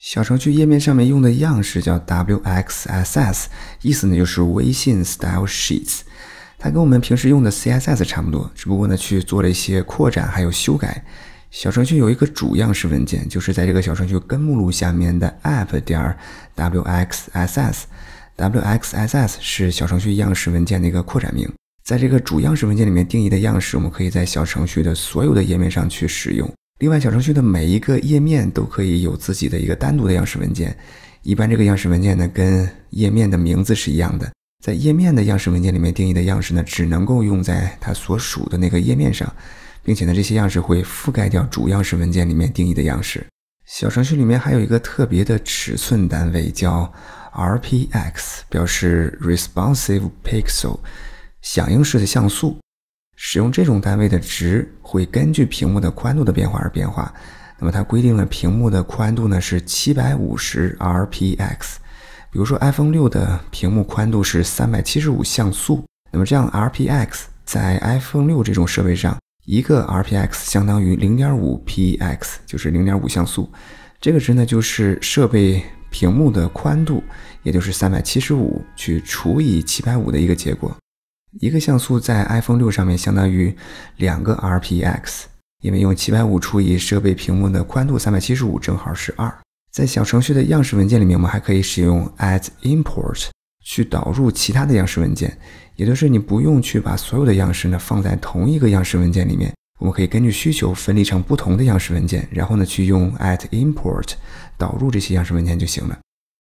小程序页面上面用的样式叫 wxss，意思呢就是微信 style sheets，它跟我们平时用的 css 差不多，只不过呢去做了一些扩展还有修改。小程序有一个主样式文件，就是在这个小程序根目录下面的 app. 点儿 wxss，wxss 是小程序样式文件的一个扩展名。在这个主样式文件里面定义的样式，我们可以在小程序的所有的页面上去使用。另外，小程序的每一个页面都可以有自己的一个单独的样式文件。一般这个样式文件呢，跟页面的名字是一样的。在页面的样式文件里面定义的样式呢，只能够用在它所属的那个页面上，并且呢，这些样式会覆盖掉主样式文件里面定义的样式。小程序里面还有一个特别的尺寸单位叫 rpx，表示 responsive pixel，响应式的像素。使用这种单位的值会根据屏幕的宽度的变化而变化。那么它规定了屏幕的宽度呢是七百五十 rpx。比如说 iPhone 六的屏幕宽度是三百七十五像素，那么这样 rpx 在 iPhone 六这种设备上，一个 rpx 相当于零点五 px，就是零点五像素。这个值呢就是设备屏幕的宽度，也就是三百七十五去除以七百五的一个结果。一个像素在 iPhone 六上面相当于两个 rpx，因为用七百五除以设备屏幕的宽度三百七十五正好是二。在小程序的样式文件里面，我们还可以使用 at import 去导入其他的样式文件，也就是你不用去把所有的样式呢放在同一个样式文件里面，我们可以根据需求分离成不同的样式文件，然后呢去用 at import 导入这些样式文件就行了。